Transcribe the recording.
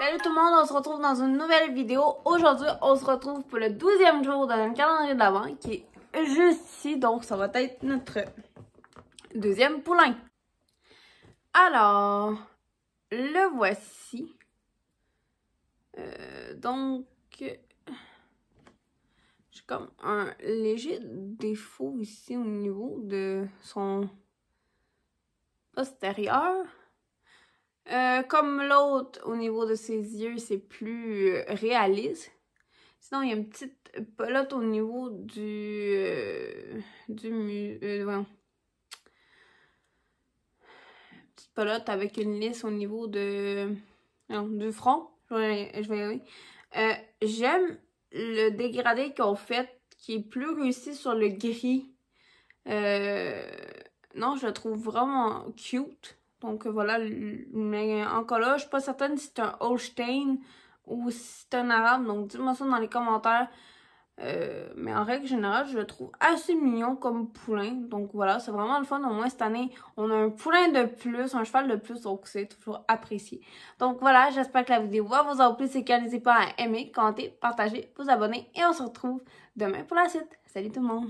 Salut tout le monde, on se retrouve dans une nouvelle vidéo. Aujourd'hui, on se retrouve pour le 12e jour de notre calendrier de qui est juste ici. Donc, ça va être notre deuxième poulain. Alors, le voici. Euh, donc, j'ai comme un léger défaut ici au niveau de son postérieur. Euh, comme l'autre, au niveau de ses yeux, c'est plus euh, réaliste. Sinon, il y a une petite pelote au niveau du... Euh, petite pelote avec une lisse au niveau de... du front. J'aime le dégradé qu'on fait, qui est plus réussi sur le gris. non, je le trouve vraiment cute. Donc euh, voilà, mais encore là, je suis pas certaine si c'est un Holstein ou si c'est un arabe, donc dites-moi ça dans les commentaires. Euh, mais en règle générale, je le trouve assez mignon comme poulain. Donc voilà, c'est vraiment le fun. Au moins cette année, on a un poulain de plus, un cheval de plus, donc c'est toujours apprécié. Donc voilà, j'espère que la vidéo va vous a plu. C'est n'hésitez pas à aimer, commenter, partager, vous abonner. Et on se retrouve demain pour la suite. Salut tout le monde!